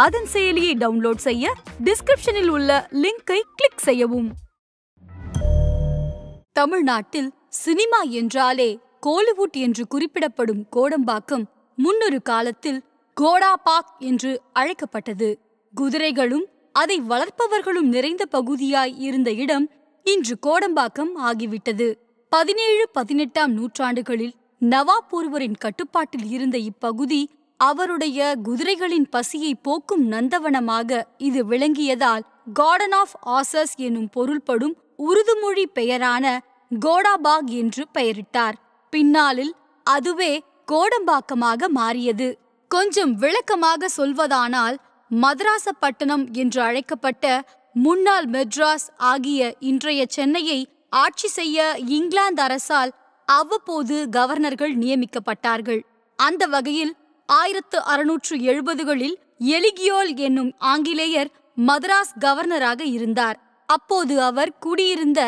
ஆதன் செயலியை டவுன்லோட் செய்ய டிஸ்கிரிப்ஷனில் உள்ள லிங்கை கிளிக் செய்யவும் தமிழ்நாட்டில் சினிமா என்றாலே கோலிவுட் என்று குறிப்பிடப்படும் கோடம்பாக்கம் முன்னொரு காலத்தில் கோடா பாக் என்று அழைக்கப்பட்டது குதிரைகளும் அதை வளர்ப்பவர்களும் நிறைந்த பகுதியாய் இருந்த இடம் இன்று கோடம்பாக்கம் ஆகிவிட்டது பதினேழு பதினெட்டாம் நூற்றாண்டுகளில் நவாப் ஒருவரின் கட்டுப்பாட்டில் இருந்த இப்பகுதி அவருடைய குதிரைகளின் பசியை போக்கும் நந்தவனமாக இது விளங்கியதால் கார்டன் ஆஃப் ஆசஸ் என்னும் பொருள்படும் உருதுமொழி பெயரான கோடாபாக் என்று பெயரிட்டார் பின்னாளில் அதுவே கோடம்பாக்கமாக மாறியது கொஞ்சம் விளக்கமாக சொல்வதானால் மதராசப்பட்டினம் என்று அழைக்கப்பட்ட முன்னாள் மெட்ராஸ் ஆகிய இன்றைய சென்னையை ஆட்சி செய்ய இங்கிலாந்து அரசால் அவ்வப்போது கவர்னர்கள் நியமிக்கப்பட்டார்கள் அந்த வகையில் ஆயிரத்து அறுநூற்று எழுபதுகளில் எலிகியோல் என்னும் ஆங்கிலேயர் மதராஸ் கவர்னராக இருந்தார் அப்போது அவர் குடியிருந்த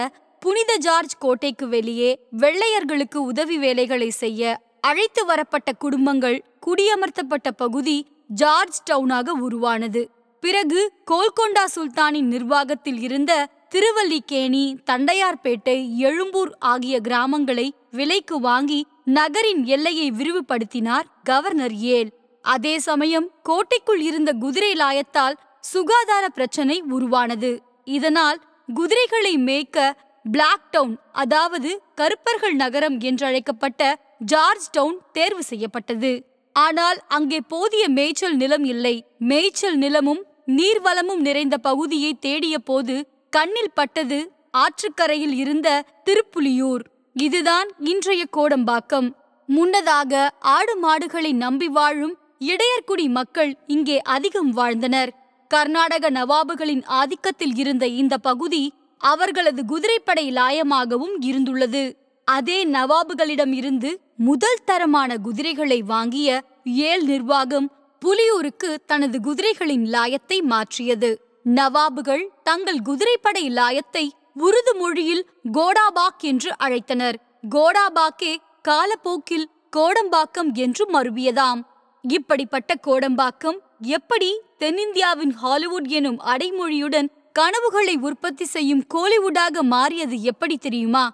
புனித ஜார்ஜ் கோட்டைக்கு வெளியே வெள்ளையர்களுக்கு உதவி வேலைகளை செய்ய அழைத்து வரப்பட்ட குடும்பங்கள் குடியமர்த்தப்பட்ட பகுதி ஜார்ஜ் டவுனாக உருவானது பிறகு கோல்கொண்டா சுல்தானின் நிர்வாகத்தில் இருந்த திருவல்லிக்கேணி தண்டையார்பேட்டை எழும்பூர் ஆகிய கிராமங்களை விலைக்கு வாங்கி நகரின் எல்லையை விரிவுபடுத்தினார் கவர்னர் ஏல் அதே சமயம் கோட்டைக்குள் இருந்த குதிரை லாயத்தால் சுகாதார பிரச்சனை உருவானது இதனால் குதிரைகளை மேய்க்க பிளாக் டவுன் அதாவது கருப்பர்கள் நகரம் என்றழைக்கப்பட்ட ஜார்ஜ் டவுன் தேர்வு செய்யப்பட்டது ஆனால் அங்கே போதிய மேய்ச்சல் நிலம் இல்லை மேய்ச்சல் நிலமும் நீர்வளமும் நிறைந்த பகுதியை தேடிய போது கண்ணில் பட்டது ஆற்றுக்கரையில் இருந்த திருப்புலியூர் இதுதான் இன்றைய கோடம்பாக்கம் முன்னதாக ஆடு மாடுகளை நம்பி வாழும் இடையர்குடி மக்கள் இங்கே அதிகம் வாழ்ந்தனர் கர்நாடக நவாபுகளின் ஆதிக்கத்தில் இருந்த இந்த பகுதி அவர்களது குதிரைப்படை லாயமாகவும் இருந்துள்ளது அதே நவாபுகளிடம் இருந்து முதல் தரமான குதிரைகளை வாங்கிய ஏல் நிர்வாகம் புலியூருக்கு தனது குதிரைகளின் லாயத்தை மாற்றியது நவாபுகள் தங்கள் குதிரைப்படை லாயத்தை உருது மொழியில் கோடாபாக் என்று அழைத்தனர் கோடாபாக்கே காலப்போக்கில் கோடம்பாக்கம் என்று மறுவியதாம் இப்படிப்பட்ட கோடம்பாக்கம் எப்படி தென்னிந்தியாவின் ஹாலிவுட் எனும் அடைமொழியுடன் கனவுகளை உற்பத்தி செய்யும் கோலிவுடாக மாறியது எப்படி தெரியுமா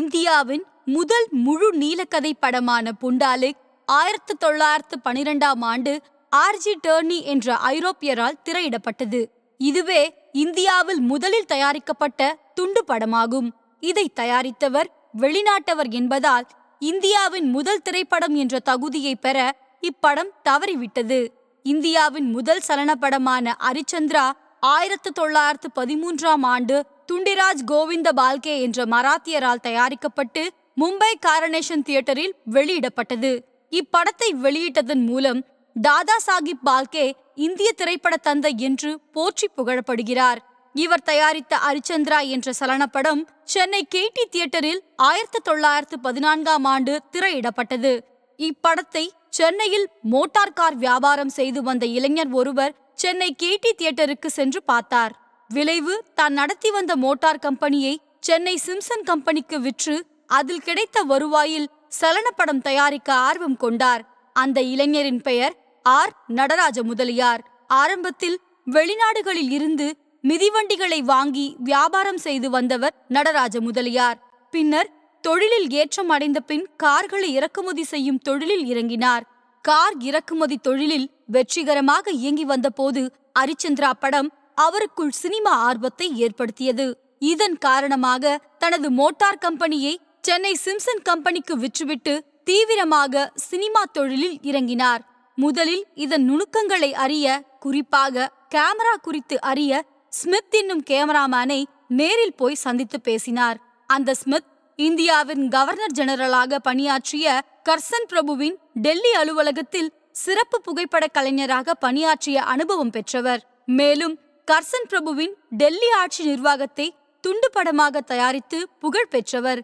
இந்தியாவின் முதல் முழு நீலக்கதை படமான புண்டாலு ஆயிரத்தி தொள்ளாயிரத்து பனிரெண்டாம் ஆண்டு ஆர்ஜி டர்னி என்ற ஐரோப்பியரால் திரையிடப்பட்டது இதுவே இந்தியாவில் முதலில் தயாரிக்கப்பட்ட துண்டு படமாகும் இதை தயாரித்தவர் வெளிநாட்டவர் என்பதால் இந்தியாவின் முதல் திரைப்படம் என்ற தகுதியை பெற இப்படம் தவறிவிட்டது இந்தியாவின் முதல் சலனப்படமான அரிச்சந்திரா ஆயிரத்து தொள்ளாயிரத்து பதிமூன்றாம் ஆண்டு துண்டிராஜ் கோவிந்த பால்கே என்ற மராத்தியரால் தயாரிக்கப்பட்டு மும்பை காரணேஷன் தியேட்டரில் வெளியிடப்பட்டது இப்படத்தை வெளியிட்டதன் மூலம் தாதா சாஹிப் பால்கே இந்திய திரைப்பட தந்தை என்று போற்றி புகழப்படுகிறார் இவர் தயாரித்த அரிச்சந்திரா என்ற சலனப்படம் சென்னை கேடி தியேட்டரில் ஆயிரத்தி தொள்ளாயிரத்து பதினான்காம் ஆண்டு திரையிடப்பட்டது இப்படத்தை சென்னையில் மோட்டார் கார் வியாபாரம் செய்து வந்த இளைஞர் ஒருவர் சென்னை கேடி தியேட்டருக்கு சென்று பார்த்தார் விளைவு தான் நடத்தி வந்த மோட்டார் கம்பெனியை சென்னை சிம்சன் கம்பெனிக்கு விற்று அதில் கிடைத்த வருவாயில் சலனப்படம் தயாரிக்க ஆர்வம் கொண்டார் அந்த இளைஞரின் பெயர் ஆர் நடராஜ முதலியார் ஆரம்பத்தில் வெளிநாடுகளில் இருந்து மிதிவண்டிகளை வாங்கி வியாபாரம் செய்து வந்தவர் நடராஜ முதலியார் பின்னர் தொழிலில் ஏற்றம் அடைந்த பின் கார்களை இறக்குமதி செய்யும் தொழிலில் இறங்கினார் கார் இறக்குமதி தொழிலில் வெற்றிகரமாக இயங்கி வந்தபோது அரிச்சந்திரா படம் அவருக்குள் சினிமா ஆர்வத்தை ஏற்படுத்தியது இதன் காரணமாக தனது மோட்டார் கம்பெனியை சென்னை சிம்சன் கம்பெனிக்கு விற்றுவிட்டு தீவிரமாக சினிமா தொழிலில் இறங்கினார் முதலில் இதன் நுணுக்கங்களை அறிய குறிப்பாக கேமரா குறித்து அறிய ஸ்மித் என்னும் கேமராமேனை நேரில் போய் சந்தித்து பேசினார் அந்த ஸ்மித் இந்தியாவின் கவர்னர் ஜெனரலாக பணியாற்றிய கர்சன் பிரபுவின் டெல்லி அலுவலகத்தில் சிறப்பு புகைப்பட கலைஞராக பணியாற்றிய அனுபவம் பெற்றவர் மேலும் கர்சன் பிரபுவின் டெல்லி ஆட்சி நிர்வாகத்தை துண்டு படமாக தயாரித்து புகழ் பெற்றவர்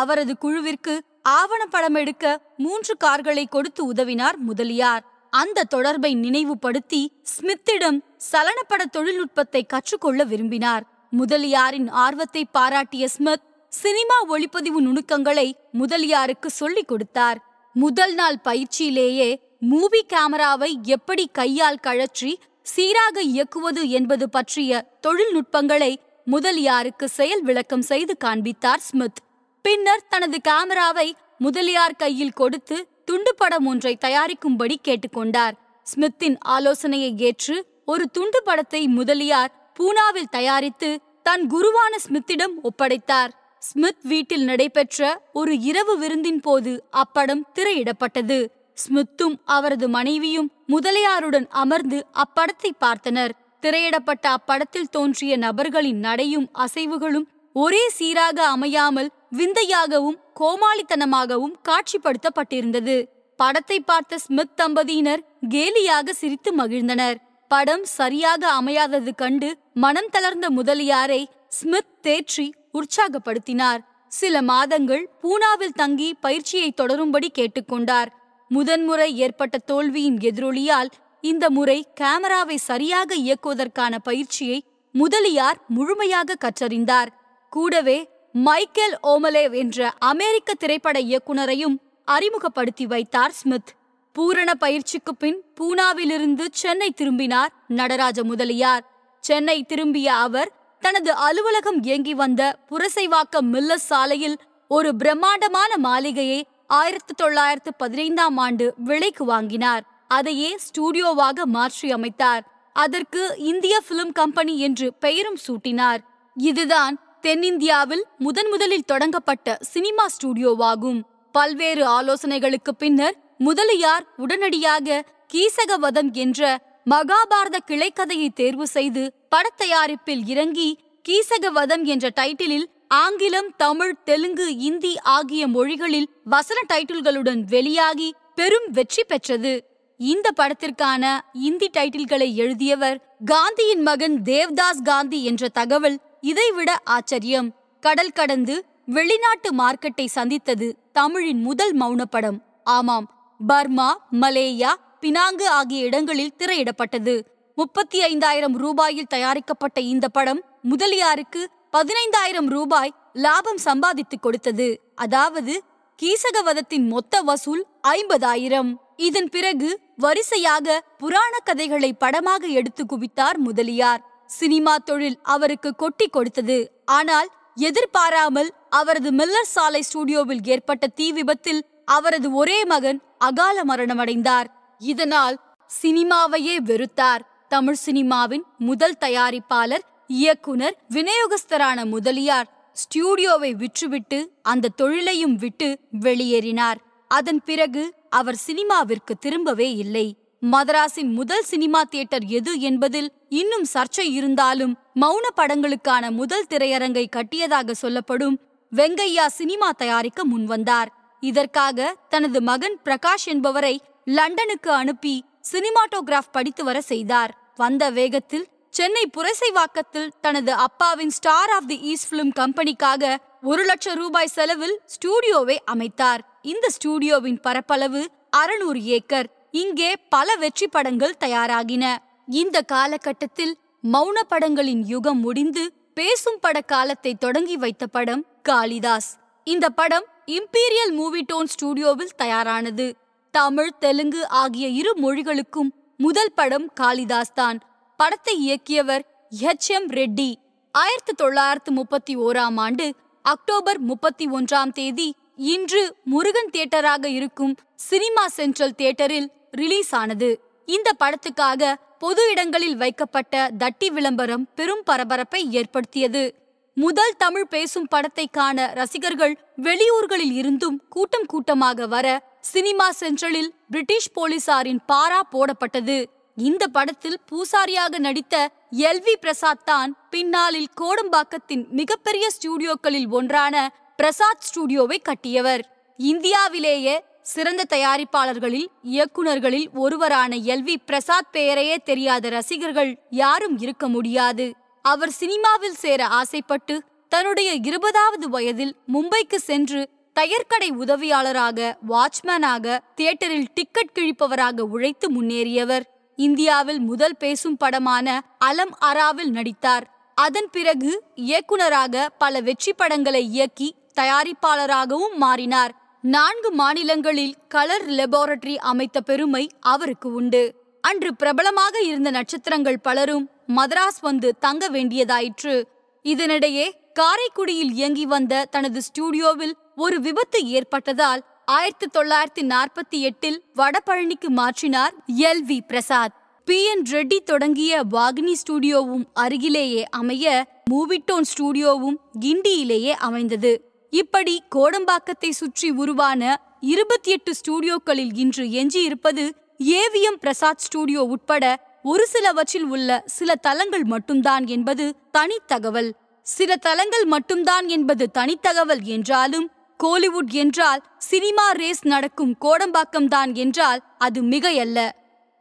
அவரது குழுவிற்கு ஆவணப்படம் எடுக்க மூன்று கார்களை கொடுத்து உதவினார் முதலியார் அந்த தொடர்பை நினைவுபடுத்தி ஸ்மித்திடம் சலனப்பட தொழில்நுட்பத்தை கற்றுக்கொள்ள விரும்பினார் முதலியாரின் ஆர்வத்தை பாராட்டிய ஸ்மித் சினிமா ஒளிப்பதிவு நுணுக்கங்களை முதலியாருக்கு சொல்லிக் கொடுத்தார் முதல் நாள் பயிற்சியிலேயே மூவி கேமராவை எப்படி கையால் கழற்றி சீராக இயக்குவது என்பது பற்றிய தொழில்நுட்பங்களை முதலியாருக்கு செயல் விளக்கம் செய்து காண்பித்தார் ஸ்மித் பின்னர் தனது கேமராவை முதலியார் கையில் கொடுத்து துண்டு படம் ஒன்றை தயாரிக்கும்படி கேட்டுக்கொண்டார் ஸ்மித்தின் ஆலோசனையை ஏற்று ஒரு துண்டு படத்தை முதலியார் பூனாவில் தயாரித்து தன் குருவான ஸ்மித்திடம் ஒப்படைத்தார் ஸ்மித் வீட்டில் நடைபெற்ற ஒரு இரவு விருந்தின் போது அப்படம் திரையிடப்பட்டது ஸ்மித்தும் அவரது மனைவியும் முதலியாருடன் அமர்ந்து அப்படத்தை பார்த்தனர் திரையிடப்பட்ட அப்படத்தில் தோன்றிய நபர்களின் நடையும் அசைவுகளும் ஒரே சீராக அமையாமல் விந்தையாகவும் கோமாளித்தனமாகவும் காட்சிப்படுத்தப்பட்டிருந்தது படத்தை பார்த்த ஸ்மித் தம்பதியினர் கேலியாக சிரித்து மகிழ்ந்தனர் படம் சரியாக அமையாதது கண்டு மனம் தளர்ந்த முதலியாரை ஸ்மித் தேற்றி உற்சாகப்படுத்தினார் சில மாதங்கள் பூனாவில் தங்கி பயிற்சியை தொடரும்படி கேட்டுக்கொண்டார் முதன்முறை ஏற்பட்ட தோல்வியின் எதிரொலியால் இந்த முறை கேமராவை சரியாக இயக்குவதற்கான பயிற்சியை முதலியார் முழுமையாக கற்றறிந்தார் கூடவே மைக்கேல் ஓமலேவ் என்ற அமெரிக்க திரைப்பட இயக்குனரையும் அறிமுகப்படுத்தி வைத்தார் ஸ்மித் பூரண பயிற்சிக்கு பின் பூனாவிலிருந்து சென்னை திரும்பினார் நடராஜ முதலியார் சென்னை திரும்பிய அவர் தனது அலுவலகம் இயங்கி வந்த புரசைவாக்கம் மில்ல சாலையில் ஒரு பிரம்மாண்டமான மாளிகையை ஆயிரத்தி தொள்ளாயிரத்து பதினைந்தாம் ஆண்டு விலைக்கு வாங்கினார் அதையே ஸ்டூடியோவாக மாற்றி அமைத்தார் அதற்கு இந்திய பிலிம் கம்பெனி என்று பெயரும் சூட்டினார் இதுதான் தென்னிந்தியாவில் முதன் முதலில் தொடங்கப்பட்ட சினிமா ஸ்டுடியோவாகும் பல்வேறு ஆலோசனைகளுக்கு பின்னர் முதலியார் உடனடியாக கீசகவதம் என்ற மகாபாரத கிளைக்கதையை தேர்வு செய்து படத்தயாரிப்பில் இறங்கி கீசகவதம் என்ற டைட்டிலில் ஆங்கிலம் தமிழ் தெலுங்கு இந்தி ஆகிய மொழிகளில் வசன டைட்டில்களுடன் வெளியாகி பெரும் வெற்றி பெற்றது இந்த படத்திற்கான இந்தி டைட்டில்களை எழுதியவர் காந்தியின் மகன் தேவ்தாஸ் காந்தி என்ற தகவல் இதைவிட ஆச்சரியம் கடல் கடந்து வெளிநாட்டு மார்க்கெட்டை சந்தித்தது தமிழின் முதல் மௌனப்படம் ஆமாம் பர்மா மலேயா பினாங்கு ஆகிய இடங்களில் திரையிடப்பட்டது முப்பத்தி ஐந்தாயிரம் ரூபாயில் தயாரிக்கப்பட்ட இந்த படம் முதலியாருக்கு பதினைந்தாயிரம் ரூபாய் லாபம் சம்பாதித்து கொடுத்தது அதாவது கீசகவதத்தின் மொத்த வசூல் ஐம்பதாயிரம் இதன் பிறகு வரிசையாக புராண கதைகளை படமாக எடுத்து குவித்தார் முதலியார் சினிமா தொழில் அவருக்கு கொட்டி கொடுத்தது ஆனால் எதிர்பாராமல் அவரது மில்லர் சாலை ஸ்டுடியோவில் ஏற்பட்ட தீ விபத்தில் அவரது ஒரே மகன் அகால மரணமடைந்தார் இதனால் சினிமாவையே வெறுத்தார் தமிழ் சினிமாவின் முதல் தயாரிப்பாளர் இயக்குனர் விநியோகஸ்தரான முதலியார் ஸ்டுடியோவை விற்றுவிட்டு அந்த தொழிலையும் விட்டு வெளியேறினார் அதன் பிறகு அவர் சினிமாவிற்கு திரும்பவே இல்லை மதராசின் முதல் சினிமா தியேட்டர் எது என்பதில் இன்னும் சர்ச்சை இருந்தாலும் மௌன படங்களுக்கான முதல் திரையரங்கை கட்டியதாக சொல்லப்படும் வெங்கையா சினிமா தயாரிக்க முன்வந்தார் இதற்காக தனது மகன் பிரகாஷ் என்பவரை லண்டனுக்கு அனுப்பி சினிமாட்டோகிராஃப் படித்து வர செய்தார் வந்த வேகத்தில் சென்னை புரசைவாக்கத்தில் தனது அப்பாவின் Star of the East Film கம்பெனிக்காக ஒரு லட்சம் ரூபாய் செலவில் ஸ்டூடியோவை அமைத்தார் இந்த ஸ்டூடியோவின் பரப்பளவு அறநூறு ஏக்கர் இங்கே பல வெற்றி படங்கள் தயாராகின இந்த காலகட்டத்தில் மௌன படங்களின் யுகம் முடிந்து பேசும் பட காலத்தை தொடங்கி வைத்த படம் காளிதாஸ் இந்த படம் இம்பீரியல் மூவி டோன் ஸ்டுடியோவில் தயாரானது தமிழ் தெலுங்கு ஆகிய இரு மொழிகளுக்கும் முதல் படம் காளிதாஸ் தான் படத்தை இயக்கியவர் எச் எம் ரெட்டி ஆயிரத்தி தொள்ளாயிரத்து முப்பத்தி ஓராம் ஆண்டு அக்டோபர் முப்பத்தி ஒன்றாம் தேதி இன்று முருகன் தியேட்டராக இருக்கும் சினிமா சென்ட்ரல் தியேட்டரில் ரிலீஸ் ஆனது இந்த படத்துக்காக பொது இடங்களில் வைக்கப்பட்ட தட்டி விளம்பரம் பெரும் பரபரப்பை ஏற்படுத்தியது முதல் தமிழ் பேசும் படத்தை காண ரசிகர்கள் வெளியூர்களில் இருந்தும் கூட்டம் கூட்டமாக வர சினிமா சென்ட்ரலில் பிரிட்டிஷ் போலீசாரின் பாரா போடப்பட்டது இந்த படத்தில் பூசாரியாக நடித்த எல் வி பிரசாத் தான் பின்னாளில் கோடம்பாக்கத்தின் மிகப்பெரிய ஸ்டுடியோக்களில் ஒன்றான பிரசாத் ஸ்டுடியோவை கட்டியவர் இந்தியாவிலேயே சிறந்த தயாரிப்பாளர்களில் இயக்குநர்களில் ஒருவரான எல் வி பிரசாத் பெயரையே தெரியாத ரசிகர்கள் யாரும் இருக்க முடியாது அவர் சினிமாவில் சேர ஆசைப்பட்டு தன்னுடைய இருபதாவது வயதில் மும்பைக்கு சென்று தயர்க்கடை உதவியாளராக வாட்ச்மேனாக தியேட்டரில் டிக்கெட் கிழிப்பவராக உழைத்து முன்னேறியவர் இந்தியாவில் முதல் பேசும் படமான அலம் அராவில் நடித்தார் அதன் பிறகு இயக்குனராக பல வெற்றி படங்களை இயக்கி தயாரிப்பாளராகவும் மாறினார் நான்கு மாநிலங்களில் கலர் லெபார்டரி அமைத்த பெருமை அவருக்கு உண்டு அன்று பிரபலமாக இருந்த நட்சத்திரங்கள் பலரும் மதராஸ் வந்து தங்க வேண்டியதாயிற்று இதனிடையே காரைக்குடியில் இயங்கி வந்த தனது ஸ்டுடியோவில் ஒரு விபத்து ஏற்பட்டதால் ஆயிரத்தி தொள்ளாயிரத்தி நாற்பத்தி எட்டில் வடபழனிக்கு மாற்றினார் L V Prasad B N Reddy தொடங்கிய வாகினி ஸ்டுடியோவும் அருகிலேயே அமைய மூவிட்டோன் ஸ்டுடியோவும் கிண்டியிலேயே அமைந்தது இப்படி கோடம்பாக்கத்தை சுற்றி உருவான இருபத்தி எட்டு ஸ்டூடியோக்களில் இன்று எஞ்சியிருப்பது ஏவிஎம் பிரசாத் ஸ்டூடியோ உட்பட ஒரு சிலவற்றில் உள்ள சில தலங்கள் மட்டும்தான் என்பது தனித்தகவல் சில தலங்கள் மட்டும்தான் என்பது தனித்தகவல் என்றாலும் கோலிவுட் என்றால் சினிமா ரேஸ் நடக்கும் கோடம்பாக்கம்தான் என்றால் அது மிகையல்ல